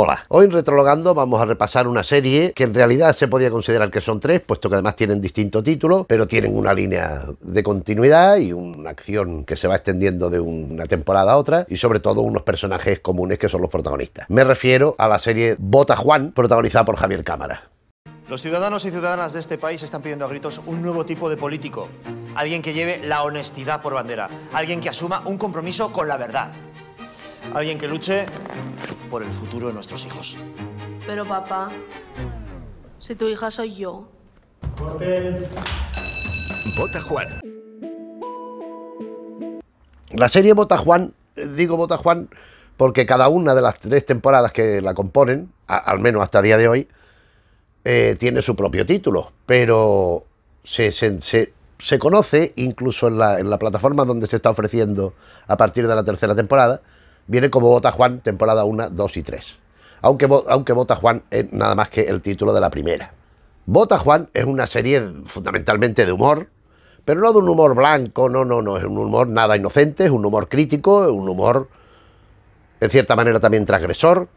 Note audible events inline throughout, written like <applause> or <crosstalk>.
Hola. Hoy en Retrologando vamos a repasar una serie que en realidad se podía considerar que son tres, puesto que además tienen distinto título, pero tienen una línea de continuidad y una acción que se va extendiendo de una temporada a otra y sobre todo unos personajes comunes que son los protagonistas. Me refiero a la serie Bota Juan, protagonizada por Javier Cámara. Los ciudadanos y ciudadanas de este país están pidiendo a gritos un nuevo tipo de político. Alguien que lleve la honestidad por bandera. Alguien que asuma un compromiso con la verdad. Alguien que luche por el futuro de nuestros hijos. Pero papá, si tu hija soy yo. Bota Juan. La serie Bota Juan, digo Bota Juan, porque cada una de las tres temporadas que la componen, al menos hasta el día de hoy, eh, tiene su propio título, pero se, conoce, incluso la, en la plataforma donde se está ofreciendo a partir de la tercera temporada, viene como Bota Juan temporada 1, 2 y 3. Aunque, aunque vota Juan es eh, nada más que el título de la primera. Bota Juan es una serie fundamentalmente de humor, pero no de un humor blanco, no, no, no, es un humor nada inocente, es un humor crítico, es un humor en cierta manera también transgresor,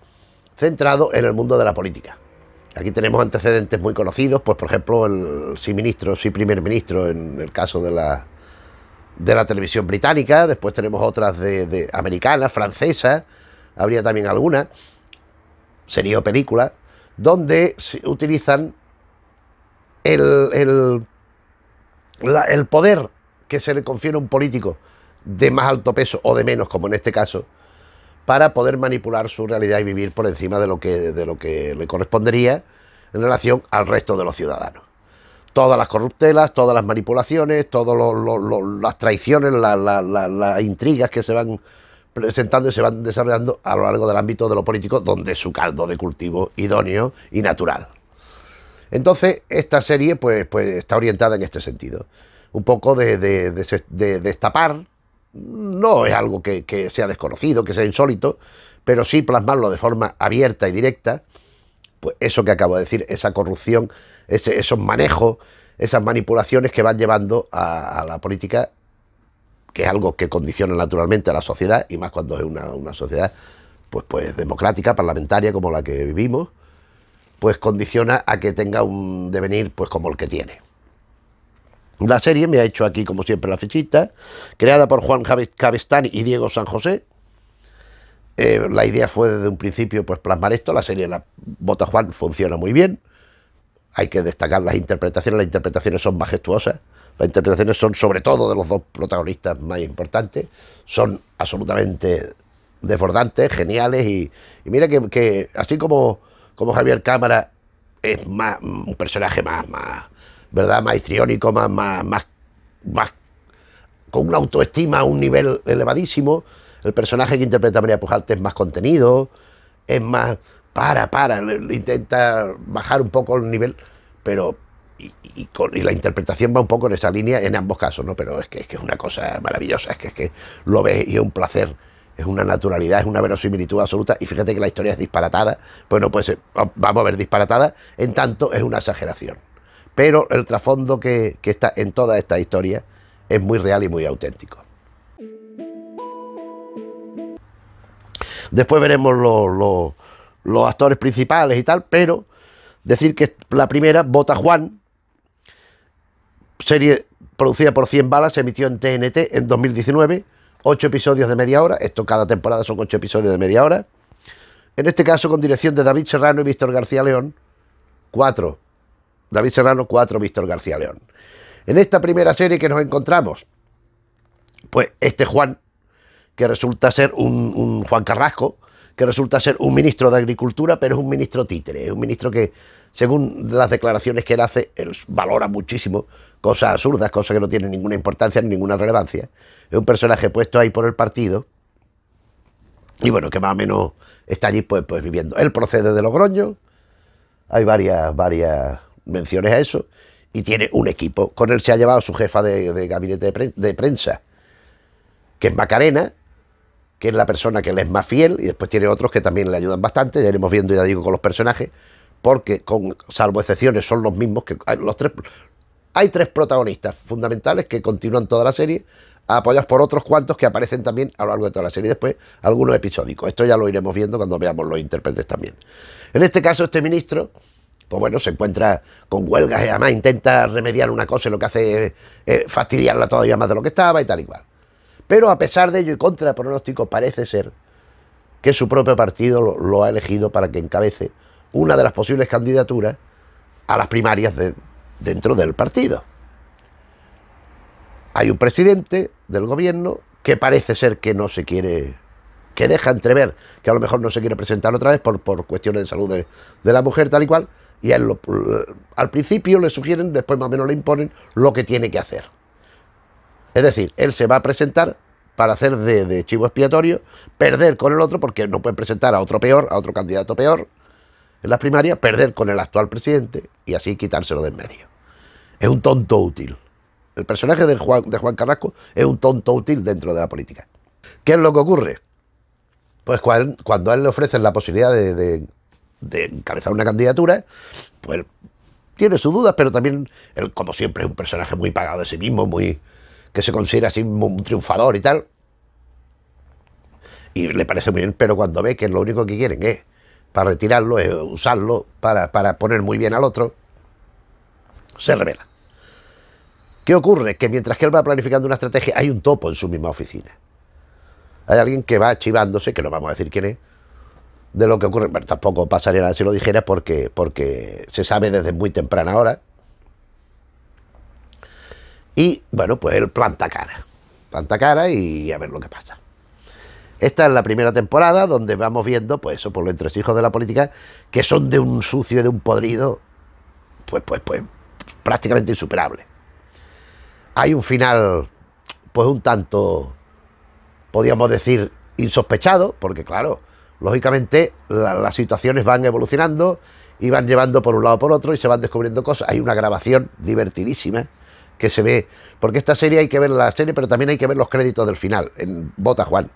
centrado en el mundo de la política. Aquí tenemos antecedentes muy conocidos, pues por ejemplo el sí ministro, sí primer ministro en el caso de la de la televisión británica, después tenemos otras de, americanas, francesas, habría también algunas, sería películas, donde se utilizan el, el, el poder que se le confiere a un político de más alto peso o de menos, como en este caso, para poder manipular su realidad y vivir por encima de lo que, de lo que le correspondería en relación al resto de los ciudadanos todas las corruptelas, todas las manipulaciones, todas las traiciones, las intrigas que se van presentando y se van desarrollando a lo largo del ámbito de lo político, donde es su caldo de cultivo idóneo y natural. Entonces, esta serie pues, pues está orientada en este sentido. Un poco de, destapar, no es algo que, que sea desconocido, que sea insólito, pero sí plasmarlo de forma abierta y directa, pues eso que acabo de decir, esa corrupción esos manejos, esas manipulaciones que van llevando a, la política, que es algo que condiciona naturalmente a la sociedad, y más cuando es una, sociedad pues, pues democrática, parlamentaria, como la que vivimos, pues condiciona a que tenga un devenir pues como el que tiene. La serie me ha hecho aquí, como siempre, la fichita, creada por Juan Cabestán y Diego San José. Eh, la idea fue desde un principio pues plasmar esto, la serie La Bota Juan funciona muy bien hay que destacar las interpretaciones, las interpretaciones son majestuosas, las interpretaciones son sobre todo de los dos protagonistas más importantes, son absolutamente desbordantes, geniales y, mira que, así como, como Javier Cámara es más, un personaje más, más ¿verdad? Más histriónico, más, más, más, más con una autoestima a un nivel elevadísimo, el personaje que interpreta María Pujarte es más contenido, es más para, para, intenta bajar un poco el nivel, pero y, con, la interpretación va un poco en esa línea en ambos casos, ¿no? Pero es que es, que es una cosa maravillosa, es que, es que lo ves y es un placer, es una naturalidad, es una verosimilitud absoluta. Y fíjate que la historia es disparatada, pues no vamos a ver, disparatada, en tanto es una exageración. Pero el trasfondo que, está en toda esta historia es muy real y muy auténtico. Después veremos los... Lo, los actores principales y tal, pero decir que la primera, Bota Juan, serie producida por 100 balas, se emitió en TNT en 2019, ...ocho episodios de media hora, esto cada temporada son ocho episodios de media hora, en este caso con dirección de David Serrano y Víctor García León, 4, David Serrano 4, Víctor García León. En esta primera serie que nos encontramos, pues este Juan, que resulta ser un, un Juan Carrasco, que resulta ser un ministro de Agricultura, pero es un ministro títere, es un ministro que, según las declaraciones que él hace, él valora muchísimo cosas absurdas, cosas que no tienen ninguna importancia ni ninguna relevancia. Es un personaje puesto ahí por el partido y bueno, que más o menos está allí pues, pues viviendo. Él procede de Logroño, hay varias, varias menciones a eso y tiene un equipo. Con él se ha llevado su jefa de, gabinete de, de prensa, que es Macarena, que es la persona que le es más fiel, y después tiene otros que también le ayudan bastante, ya iremos viendo, ya digo, con los personajes, porque con salvo excepciones son los mismos que los tres hay tres protagonistas fundamentales que continúan toda la serie apoyados por otros cuantos que aparecen también a lo largo de toda la serie después algunos episódicos esto ya lo iremos viendo cuando veamos los intérpretes también en este caso este ministro pues bueno se encuentra con huelgas y además intenta remediar una cosa y lo que hace es eh, fastidiarla todavía más de lo que estaba y tal y cual pero a pesar de ello y contra pronóstico, parece ser que su propio partido lo, ha elegido para que encabece una de las posibles candidaturas a las primarias dentro del partido. Hay un presidente del gobierno que parece ser que no se quiere, que deja entrever que a lo mejor no se quiere presentar otra vez por, por cuestiones de salud de, la mujer, tal y cual, y al principio le sugieren, después más o menos le imponen lo que tiene que hacer. Es decir, él se va a presentar para hacer de, chivo expiatorio, perder con el otro, porque no puede presentar a otro peor, a otro candidato peor en las primarias, perder con el actual presidente y así quitárselo de en medio. Es un tonto útil. El personaje de Juan, de Juan Carrasco es un tonto útil dentro de la política. ¿Qué es lo que ocurre? Pues cuando, a él le ofrecen la posibilidad de, de encabezar una candidatura, pues tiene sus dudas, pero también, él, como siempre, es un personaje muy pagado de sí mismo, muy, que se considera así un triunfador y tal. Y le parece muy bien, pero cuando ve que lo único que quieren es para retirarlo, es usarlo para, poner muy bien al otro, se revela. ¿Qué ocurre? Que mientras que él va planificando una estrategia, hay un topo en su misma oficina. Hay alguien que va archivándose, que no vamos a decir quién es, de lo que ocurre. Bueno, tampoco pasaría nada si lo dijera porque, porque se sabe desde muy temprana hora y bueno, pues él planta cara. Planta cara y a ver lo que pasa. Esta es la primera temporada donde vamos viendo, pues eso, por los entresijos de la política, que son de un sucio y de un podrido, pues, pues, pues, prácticamente insuperable. Hay un final, pues un tanto, podríamos decir, insospechado, porque claro, lógicamente las situaciones van evolucionando y van llevando por un lado por otro y se van descubriendo cosas. Hay una grabación divertidísima que se ve. Porque esta serie hay que ver la serie, pero también hay que ver los créditos del final, en Bota Juan.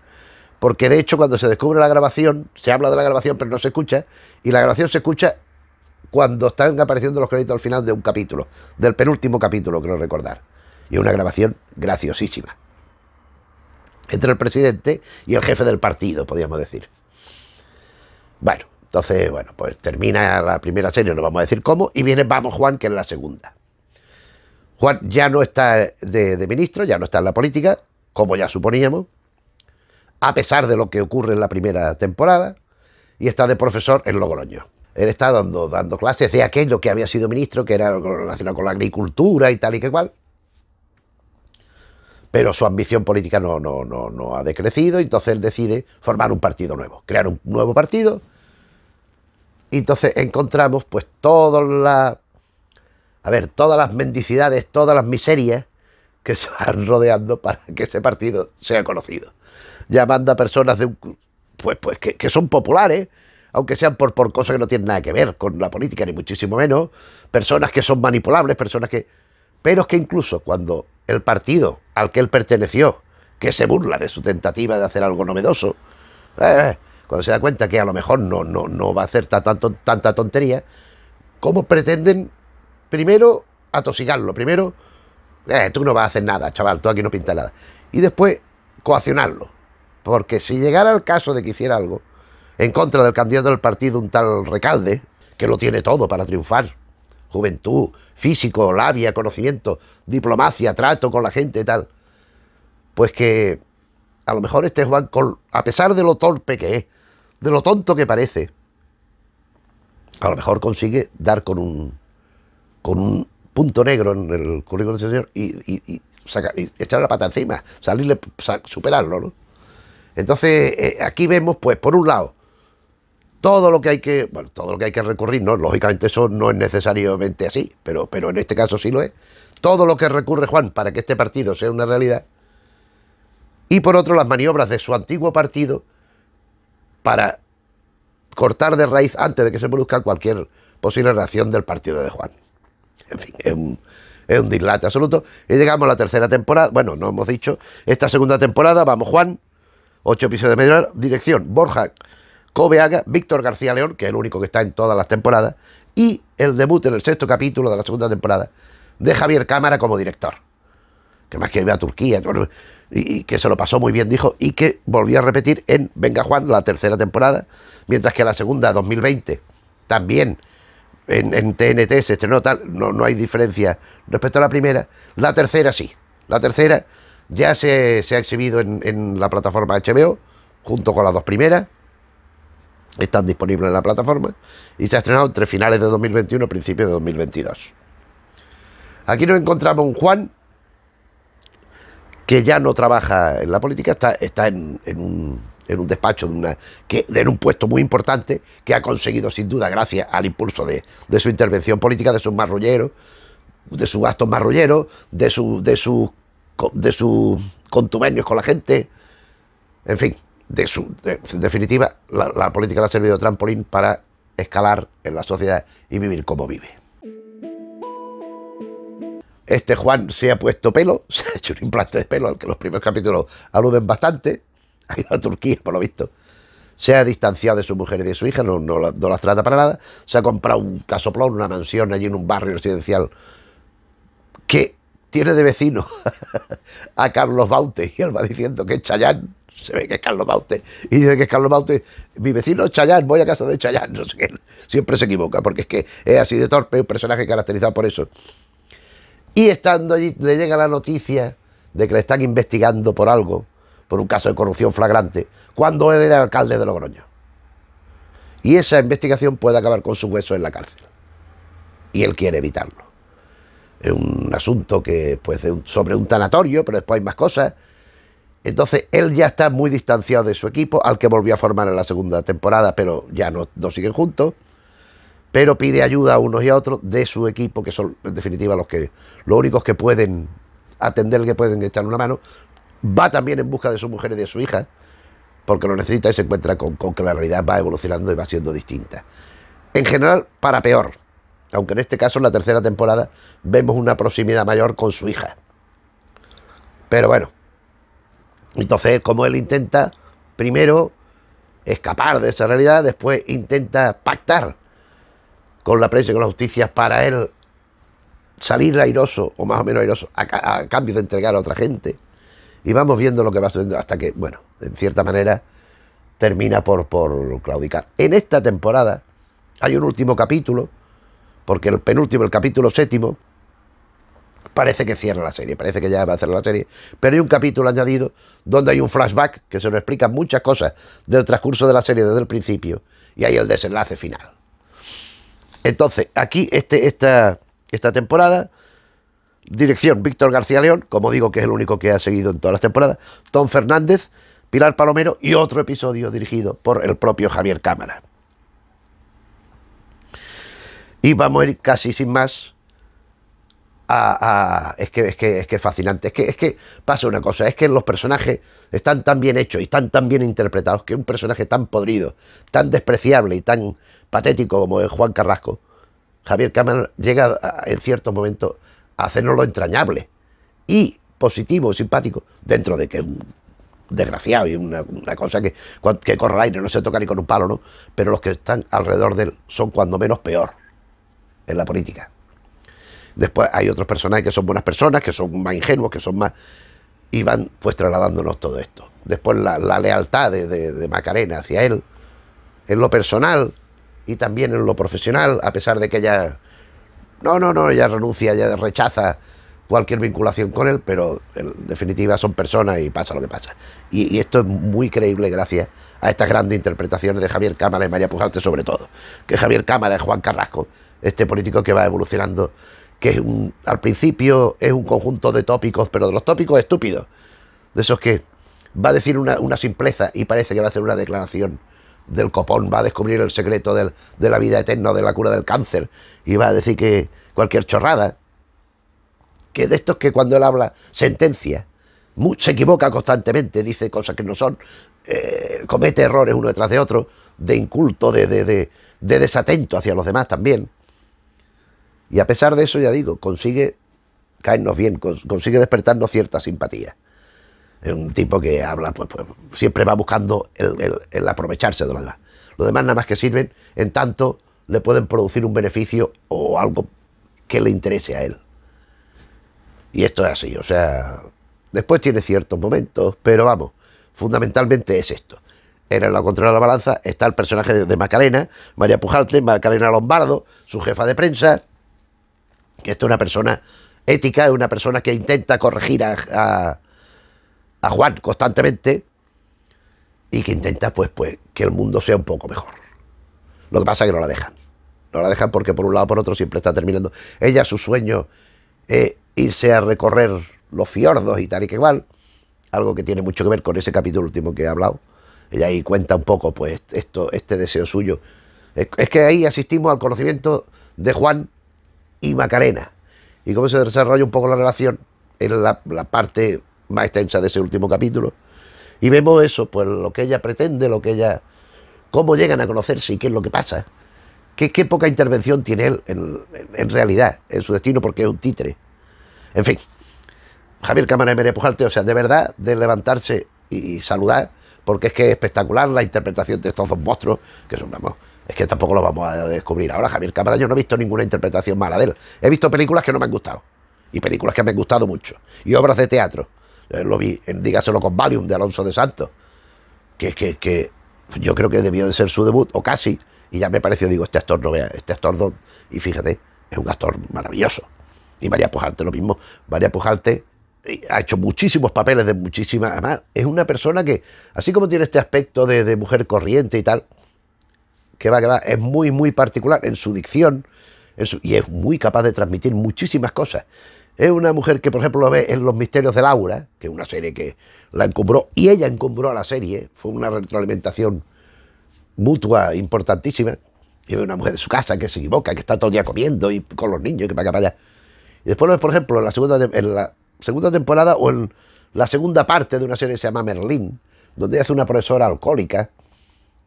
Porque de hecho, cuando se descubre la grabación, se habla de la grabación, pero no se escucha, y la grabación se escucha cuando están apareciendo los créditos al final de un capítulo, del penúltimo capítulo, creo recordar. Y una grabación graciosísima. Entre el presidente y el jefe del partido, podríamos decir. Bueno, entonces, bueno, pues termina la primera serie, no vamos a decir cómo, y viene Vamos Juan, que es la segunda. Juan ya no está de, ministro, ya no está en la política, como ya suponíamos, a pesar de lo que ocurre en la primera temporada, y está de profesor en Logroño. Él está dando, dando clases de aquello que había sido ministro, que era relacionado con la agricultura y tal y que cual. Pero su ambición política no, no, no, no ha decrecido, entonces él decide formar un partido nuevo, crear un nuevo partido. Y entonces encontramos pues todas las a ver, todas las mendicidades, todas las miserias que se van rodeando para que ese partido sea conocido. Llamando a personas de pues, pues, que, que son populares, aunque sean por, por cosas que no tienen nada que ver con la política, ni muchísimo menos, personas que son manipulables, personas que... Pero es que incluso cuando el partido al que él perteneció, que se burla de su tentativa de hacer algo novedoso, eh, eh, cuando se da cuenta que a lo mejor no, no, no va a hacer tanta tontería, ¿cómo pretenden primero atosigarlo, primero, eh, tú no vas a hacer nada, chaval, tú aquí no pintas nada. Y después coaccionarlo, porque si llegara el caso de que hiciera algo en contra del candidato del partido, un tal recalde, que lo tiene todo para triunfar, juventud, físico, labia, conocimiento, diplomacia, trato con la gente y tal, pues que a lo mejor este Juan, a pesar de lo torpe que es, de lo tonto que parece, a lo mejor consigue dar con un con un punto negro en el currículum del señor y, echar echarle la pata encima, salirle, superarlo, ¿no? Entonces, eh, aquí vemos, pues, por un lado, todo lo que hay que, todo lo que hay que recurrir, Lógicamente eso no es necesariamente así, pero, pero en este caso sí lo es. Todo lo que recurre Juan para que este partido sea una realidad. Y por otro, las maniobras de su antiguo partido para cortar de raíz antes de que se produzca cualquier posible reacción del partido de Juan en fin, es un, es un dislate absoluto. Y llegamos a la tercera temporada, bueno, no hemos dicho, esta segunda temporada, vamos Juan, ocho episodios de media dirección, Borja Cobeaga, Víctor García León, que es el único que está en todas las temporadas, y el debut en el sexto capítulo de la segunda temporada de Javier Cámara como director. Que más que iba a Turquía, y que se lo pasó muy bien, dijo, y que volvió a repetir en Venga Juan la tercera temporada, mientras que la segunda, 2020, también en, TNT se estrenó tal, no, no hay diferencia respecto a la primera. La tercera sí, la tercera ya se, ha exhibido en, la plataforma HBO, junto con las dos primeras, están disponibles en la plataforma, y se ha estrenado entre finales de 2021 y principios de 2022. Aquí nos encontramos un Juan que ya no trabaja en la política, está, está en un en un despacho de una que en un puesto muy importante que ha conseguido sin duda gracias al impulso de, su intervención política de sus marrulleros de sus gastos marrulleros de su de sus de sus contubernios con la gente en fin de su en definitiva la, la política le ha servido de trampolín para escalar en la sociedad y vivir como vive este Juan se ha puesto pelo, <laughs> se ha hecho un implante de pelo al que los primeros capítulos aluden bastante, <laughs> ha ido a Turquía, por lo visto. Se ha distanciado de su mujer y de su hija, no, las trata para nada. Se ha comprado un casoplón, una mansión allí en un barrio residencial que tiene de vecino <laughs> a Carlos Baute y él va diciendo que es Chayán. Se ve que es Carlos Baute y dice que es Carlos Baute. Mi vecino es Chayán, voy a casa de Chayán. No sé Siempre se equivoca porque es que es así de torpe, un personaje caracterizado por eso. Y estando allí, le llega la noticia de que le están investigando por algo por un caso de corrupción flagrante, cuando él era alcalde de Logroño. Y esa investigación puede acabar con su hueso en la cárcel. Y él quiere evitarlo. Es un asunto que, pues, sobre un tanatorio, pero después hay más cosas. Entonces, él ya está muy distanciado de su equipo, al que volvió a formar en la segunda temporada, pero ya no, siguen juntos pero pide ayuda a unos y a otros de su equipo, que son en definitiva los que los únicos que pueden atender, que pueden echarle una mano, va también en busca de su mujer y de su hija, porque lo necesita y se encuentra con, que la realidad va evolucionando y va siendo distinta. En general, para peor, aunque en este caso en la tercera temporada vemos una proximidad mayor con su hija. Pero bueno, entonces como él intenta primero escapar de esa realidad, después intenta pactar con la prensa y con la justicia para él salir airoso o más o menos airoso a cambio de entregar a otra gente. Y vamos viendo lo que va sucediendo hasta que, bueno, en cierta manera termina por, por claudicar. En esta temporada hay un último capítulo, porque el penúltimo, el capítulo séptimo, parece que cierra la serie, parece que ya va a cerrar la serie, pero hay un capítulo añadido donde hay un flashback que se nos explica muchas cosas del transcurso de la serie desde el principio y hay el desenlace final. Entonces, aquí este, esta, esta temporada Dirección, Víctor García León, como digo que es el único que ha seguido en todas las temporadas, Tom Fernández, Pilar Palomero y otro episodio dirigido por el propio Javier Cámara. Y vamos a ir casi sin más a... es, que, es, que, fascinante, es que, es que pasa una cosa, es que los personajes están tan bien hechos y están tan bien interpretados que un personaje tan podrido, tan despreciable y tan patético como el Juan Carrasco, Javier Cámara llega en ciertos momentos lo entrañable y positivo, simpático, dentro de que es un desgraciado y una, cosa que, que corre aire, no se toca ni con un palo, ¿no? Pero los que están alrededor de él son cuando menos peor en la política. Después hay otros personajes que son buenas personas, que son más ingenuos, que son más... Y van pues trasladándonos todo esto. Después la, lealtad de, de Macarena hacia él, en lo personal y también en lo profesional, a pesar de que ella no, no, no, ella renuncia, ella rechaza cualquier vinculación con él, pero en definitiva son personas y pasa lo que pasa. Y, esto es muy creíble gracias a estas grandes interpretaciones de Javier Cámara y María Pujarte sobre todo. Que Javier Cámara es Juan Carrasco, este político que va evolucionando, que al principio es un conjunto de tópicos, pero de los tópicos estúpidos, de esos que va a decir una, una simpleza y parece que va a hacer una declaración del copón va a descubrir el secreto de la vida eterna, de la cura del cáncer, y va a decir que cualquier chorrada, que de estos que cuando él habla sentencia, se equivoca constantemente, dice cosas que no son, eh, comete errores uno detrás de otro, de inculto, de, de, de desatento hacia los demás también. Y a pesar de eso, ya digo, consigue caernos bien, consigue despertarnos cierta simpatía. Es un tipo que habla, pues, pues siempre va buscando el, aprovecharse de lo demás. Los demás nada más que sirven en tanto le pueden producir un beneficio o algo que le interese a él. Y esto es así, o sea, después tiene ciertos momentos, pero vamos, fundamentalmente es esto. En el control de la balanza está el personaje de Macarena, María Pujalte, Macarena Lombardo, su jefa de prensa, que esta es una persona ética, es una persona que intenta corregir a, a Juan constantemente y que intenta pues, pues que el mundo sea un poco mejor. Lo que pasa es que no la dejan. No la dejan porque por un lado por otro siempre está terminando. Ella su sueño es irse a recorrer los fiordos y tal y que igual. Algo que tiene mucho que ver con ese capítulo último que he hablado. Ella ahí cuenta un poco pues esto, este deseo suyo. Es, que ahí asistimos al conocimiento de Juan y Macarena. Y cómo se desarrolla un poco la relación en la parte más extensa de ese último capítulo. Y vemos eso, pues lo que ella pretende, lo que ella. cómo llegan a conocerse y qué es lo que pasa. Qué, poca intervención tiene él en, realidad, en su destino, porque es un títere. En fin, Javier Cámara y María o sea, de verdad, de levantarse y saludar, porque es que es espectacular la interpretación de estos dos monstruos, que son, vamos, es que tampoco lo vamos a descubrir. Ahora, Javier Cámara, yo no he visto ninguna interpretación mala de él. He visto películas que no me han gustado, y películas que me han gustado mucho, y obras de teatro. Eh, lo vi en Dígaselo con Valium de Alonso de Santos, que, que, que yo creo que debió de ser su debut, o casi, y ya me pareció, digo, este actor no vea, este actor y fíjate, es un actor maravilloso. Y María Pujante lo mismo, María Pujante eh, ha hecho muchísimos papeles de muchísimas, además es una persona que, así como tiene este aspecto de, mujer corriente y tal, que va, que va, es muy, muy particular en su dicción y es muy capaz de transmitir muchísimas cosas. Es una mujer que, por ejemplo, lo ve en Los Misterios de Laura, que es una serie que la encumbró, y ella encumbró a la serie, fue una retroalimentación mutua importantísima. Y ve una mujer de su casa que se equivoca, que está todo el día comiendo y con los niños, que para acá, para allá. Y después lo ves, por ejemplo, en la segunda, temporada o en la segunda parte de una serie que se llama Merlín, donde hace una profesora alcohólica,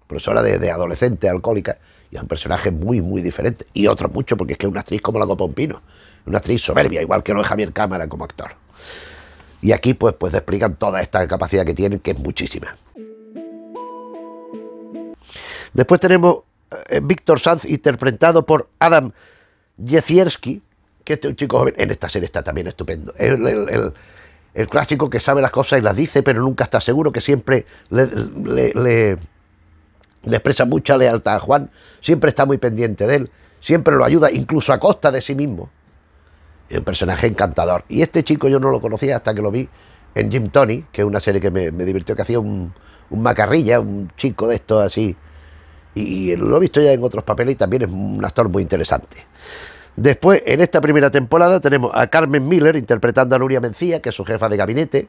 profesora de, adolescente alcohólica, y es un personaje muy, muy diferente. Y otro mucho, porque es que es una actriz como la de Pompino una actriz soberbia, igual que lo es Javier Cámara como actor. Y aquí pues, pues explican toda esta capacidad que tiene, que es muchísima. Después tenemos eh, Víctor Sanz interpretado por Adam Jezierski, que este es un chico joven, en esta serie está también estupendo. El, el, clásico que sabe las cosas y las dice, pero nunca está seguro, que siempre le expresa mucha lealtad a Juan, siempre está muy pendiente de él, siempre lo ayuda, incluso a costa de sí mismo un personaje encantador. Y este chico yo no lo conocía hasta que lo vi en Jim Tony, que es una serie que me, divirtió, que hacía un, macarrilla, un chico de estos así. Y, lo he visto ya en otros papeles y también es un actor muy interesante. Después, en esta primera temporada, tenemos a Carmen Miller interpretando a Nuria Mencía, que es su jefa de gabinete,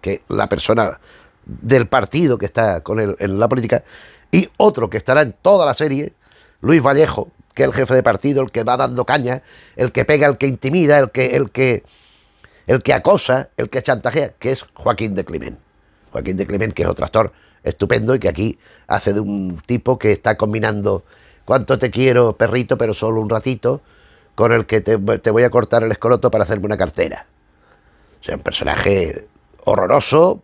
que es la persona del partido que está con él en la política, y otro que estará en toda la serie, Luis Vallejo, que el jefe de partido, el que va dando caña, el que pega, el que intimida, el que, el que, el que acosa, el que chantajea, que es Joaquín de Climent. Joaquín de Climent, que es otro actor estupendo y que aquí hace de un tipo que está combinando cuánto te quiero, perrito, pero solo un ratito, con el que te, voy a cortar el escroto para hacerme una cartera. O sea, un personaje horroroso,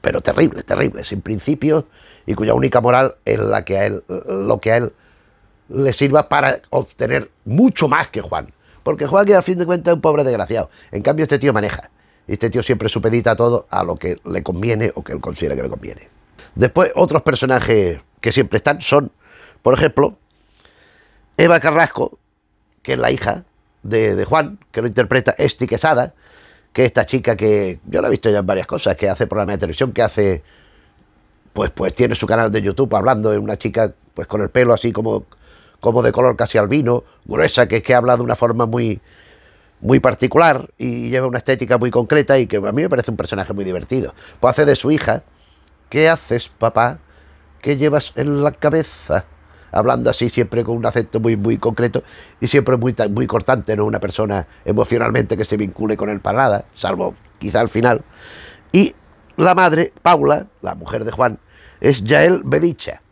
pero terrible, terrible, sin principios y cuya única moral es la que a él, lo que a él le sirva para obtener mucho más que Juan. Porque Juan, que al fin de cuentas, es un pobre desgraciado. En cambio, este tío maneja. Y este tío siempre supedita todo a lo que le conviene o que él considera que le conviene. Después, otros personajes que siempre están son, por ejemplo, Eva Carrasco, que es la hija de, Juan, que lo interpreta Esti Quesada, que es esta chica que yo la he visto ya en varias cosas, que hace programas de televisión, que hace pues, pues tiene su canal de YouTube hablando de una chica pues con el pelo así como como de color casi albino, gruesa, que es que habla de una forma muy, muy particular y lleva una estética muy concreta y que a mí me parece un personaje muy divertido. Pues hace de su hija, ¿qué haces, papá? ¿Qué llevas en la cabeza? Hablando así siempre con un acento muy, muy concreto y siempre muy, muy cortante, no una persona emocionalmente que se vincule con el palada, salvo quizá al final. Y la madre, Paula, la mujer de Juan... es Yael Belicha,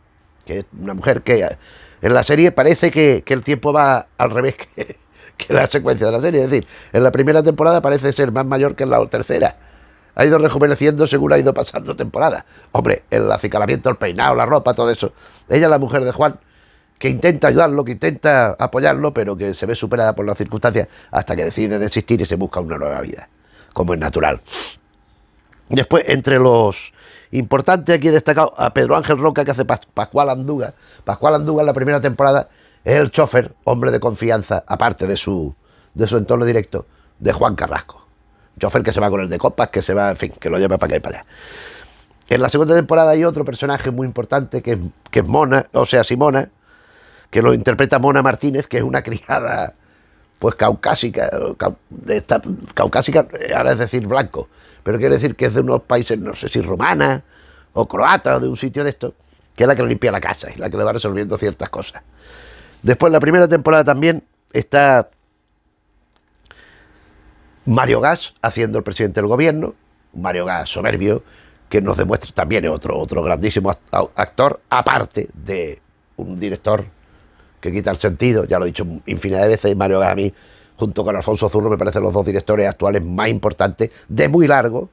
que es una mujer que en la serie parece que, el tiempo va al revés <laughs> que, la secuencia de la serie. Es decir, en la primera temporada parece ser más mayor que en la tercera. Ha ido rejuveneciendo según ha ido pasando temporada. Hombre, el acicalamiento, el peinado, la ropa, todo eso. Ella es la mujer de Juan, que intenta ayudarlo, que intenta apoyarlo, pero que se ve superada por las circunstancias hasta que decide desistir y se busca una nueva vida, como es natural. Después, entre los Importante aquí destacado a Pedro Ángel Roca que hace Pascual Anduga. Pascual Anduga en la primera temporada es el chofer, hombre de confianza, aparte de su, de su entorno directo, de Juan Carrasco. Chofer que se va con el de copas, que se va, en fin, que lo lleva para acá y para allá. En la segunda temporada hay otro personaje muy importante que, que es Mona, o sea, Simona, que lo interpreta Mona Martínez, que es una <laughs> criada pues caucásica, de esta, caucásica ahora es decir blanco, pero quiere decir que es de unos países, no sé si romana o croata o de un sitio de esto que es la que limpia la casa y la que le va resolviendo ciertas cosas. Después, la primera temporada también está Mario Gas haciendo el presidente del gobierno, Mario Gas soberbio, que nos demuestra también otro, otro grandísimo actor, aparte de un director que quita el sentido, ya lo he dicho infinidad de veces, Mario mí, junto con Alfonso Zurro me parecen los dos directores actuales más importantes de muy largo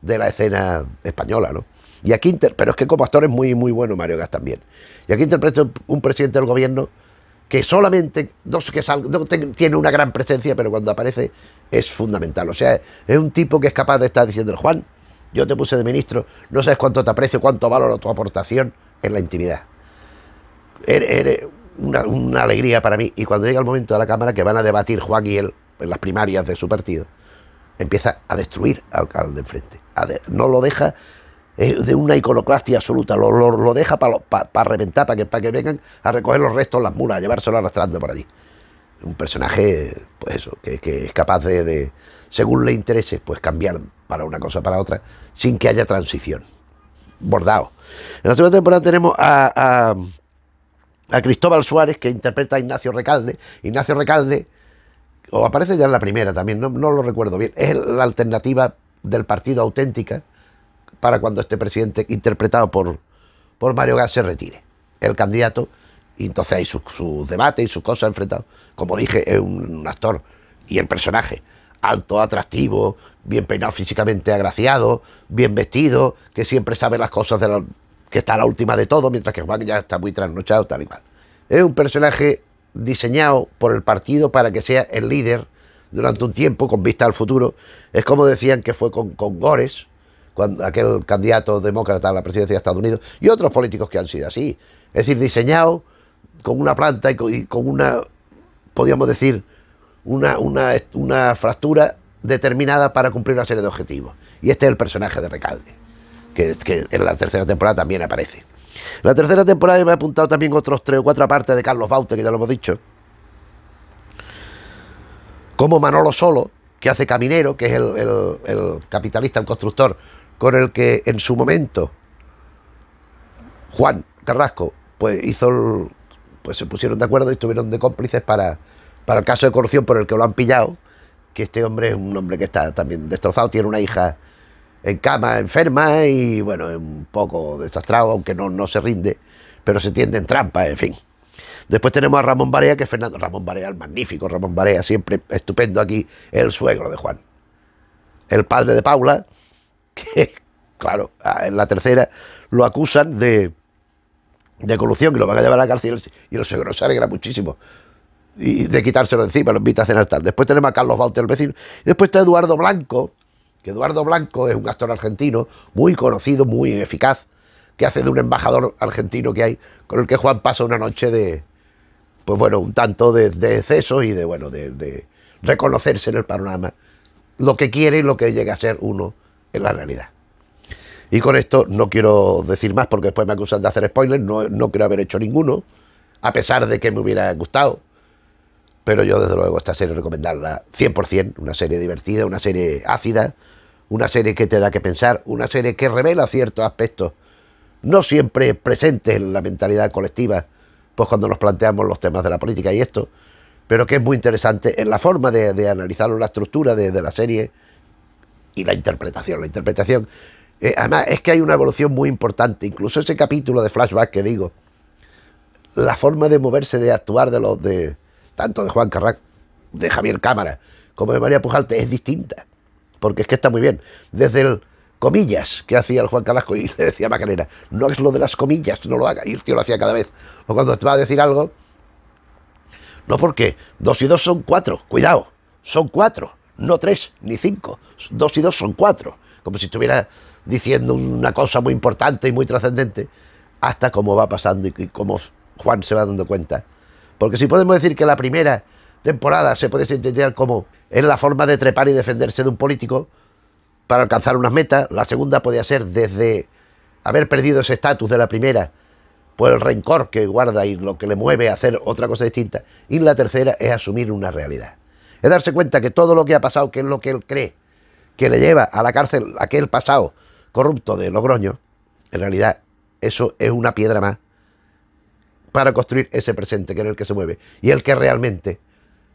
de la escena española, ¿no? Y aquí, inter pero es que como actor es muy, muy bueno Mario Gas también. Y aquí interpreta un presidente del gobierno que solamente, no, que tiene una gran presencia, pero cuando aparece es fundamental. O sea, es un tipo que es capaz de estar diciendo, Juan, yo te puse de ministro, no sabes cuánto te aprecio, cuánto valoro tu aportación en la intimidad una, alegría para mí. Y cuando llega el momento de la Cámara, que van a debatir Juan y él en las primarias de su partido, empieza a destruir al, de enfrente. no lo deja de una iconoclastia absoluta, lo, deja para reventar, para que, que vengan a recoger los restos, las mulas, a llevárselo arrastrando por allí. Un personaje, pues eso, que, es capaz de, según le interese, pues cambiar para una cosa para otra, sin que haya transición. Bordado. En la segunda temporada tenemos a a Cristóbal Suárez, que interpreta a Ignacio Recalde. Ignacio Recalde, o aparece ya en la primera también, no, lo recuerdo bien, es la alternativa del partido auténtica para cuando este presidente, interpretado por, por Mario Gas, se retire. El candidato, y entonces hay sus su debates y sus cosas enfrentados. Como dije, es un, un, actor y el personaje. Alto, atractivo, bien peinado físicamente, agraciado, bien vestido, que siempre sabe las cosas de la, que está la última de todo, mientras que Juan ya está muy trasnochado, tal y cual. Es un personaje diseñado por el partido para que sea el líder durante un tiempo con vista al futuro. Es como decían que fue con, con Gores, cuando, aquel candidato demócrata a la presidencia de Estados Unidos, y otros políticos que han sido así. Es decir, diseñado con una planta y con, una, podríamos decir, una, una fractura determinada para cumplir una serie de objetivos. Y este es el personaje de Recalde que, que en la tercera temporada también aparece. En la tercera temporada me he apuntado también otros tres o cuatro partes de Carlos Baute, que ya lo hemos dicho. Como Manolo Solo, que hace Caminero, que es el, capitalista, el constructor, con el que en su momento Juan Carrasco pues hizo pues se pusieron de acuerdo y estuvieron de cómplices para, para el caso de corrupción por el que lo han pillado, que este hombre es un hombre que está también destrozado, tiene una hija en cama enferma y bueno, un poco desastrado, aunque no, no se rinde, pero se tiende en trampa, en fin. Después tenemos a Ramón Barea, que es Fernando Ramón Barea, el magnífico Ramón Barea, siempre estupendo aquí, el suegro de Juan. El padre de Paula, que <laughs> claro, en la tercera lo acusan de, de colusión, que lo van a llevar a la cárcel y el suegro se alegra muchísimo y de quitárselo encima, lo invita a cenar tal. Después tenemos a Carlos Bauter el vecino. Después está Eduardo Blanco, que Eduardo Blanco es un actor argentino muy conocido, muy eficaz, que hace de un embajador argentino que hay, con el que Juan pasa una noche de, pues bueno, un tanto de, exceso y de, bueno, de, reconocerse en el panorama, lo que quiere y lo que llega a ser uno en la realidad. Y con esto no quiero decir más porque después me acusan de hacer spoilers, no, no quiero haber hecho ninguno, a pesar de que me hubiera gustado. Pero yo desde luego esta serie recomendarla 100%, una serie divertida, una serie ácida, una serie que te da que pensar, una serie que revela ciertos aspectos no siempre presentes en la mentalidad colectiva, pues cuando nos planteamos los temas de la política y esto, pero que es muy interesante en la forma de, analizarlo, la estructura de, la serie y la interpretación. La interpretación, eh, además, es que hay una evolución muy importante, incluso ese capítulo de flashback que digo, la forma de moverse, de actuar de los de tanto de Juan Carrac, de Javier Cámara, como de María Pujalte es distinta porque es que está muy bien. Desde el comillas que hacía el Juan Calasco y le decía a Macarena, no es lo de las comillas, no lo haga. Y el lo hacía cada vez. O cuando te va a decir algo, no porque dos y dos son cuatro, cuidado, son cuatro, no tres ni cinco, dos y dos son cuatro. Como si estuviera diciendo una cosa muy importante y muy trascendente, hasta cómo va pasando y cómo Juan se va dando cuenta. Porque si podemos decir que la primera temporada se puede sintetizar como es la forma de trepar y defenderse de un político para alcanzar unas metas. La segunda podría ser desde haber perdido ese estatus de la primera, por el rencor que guarda y lo que le mueve a hacer otra cosa distinta. Y la tercera es asumir una realidad. Es darse cuenta que todo lo que ha pasado, que es lo que él cree, que le lleva a la cárcel aquel pasado corrupto de Logroño, en realidad eso es una piedra más para construir ese presente que es el que se mueve y el que realmente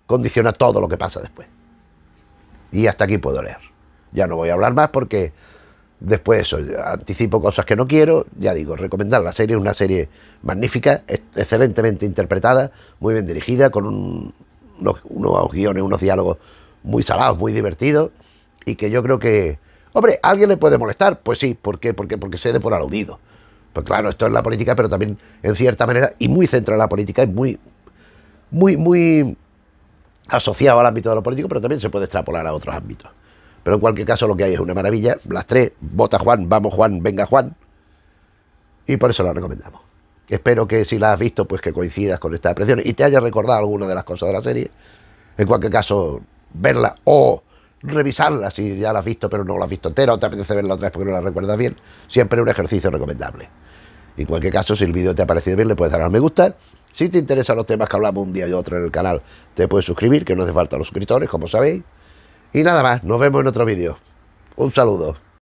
condiciona todo lo que pasa después. Y hasta aquí puedo leer. Ya no voy a hablar más porque después anticipo cosas que no quiero. Ya digo, recomendar la serie, Es una serie magnífica, excelentemente interpretada, muy bien dirigida, con unos, guiones, unos diálogos muy salados, muy divertidos. Y que yo creo que, hombre, alguien le puede molestar? Pues sí, ¿por qué? Porque se de por aludido. Pues claro, esto es la política, pero también en cierta manera, y muy centro en la política, es muy, muy, muy asociado al ámbito de lo político, pero también se puede extrapolar a otros ámbitos. Pero en cualquier caso lo que hay es una maravilla, las tres, vota Juan, vamos Juan, venga Juan, y por eso la recomendamos. Espero que si la has visto, pues que coincidas con esta expresión y te haya recordado alguna de las cosas de la serie. En cualquier caso, verla o revisarla si ya la has visto pero no la has visto entera o te apetece verla otra vez porque no la recuerdas bien, siempre es un ejercicio recomendable. En cualquier caso, si el vídeo te ha parecido bien, le puedes dar al me gusta. Si te interesan los temas que hablamos un día y otro en el canal, te puedes suscribir, que no hace falta los suscriptores, como sabéis. Y nada más, nos vemos en otro vídeo. Un saludo.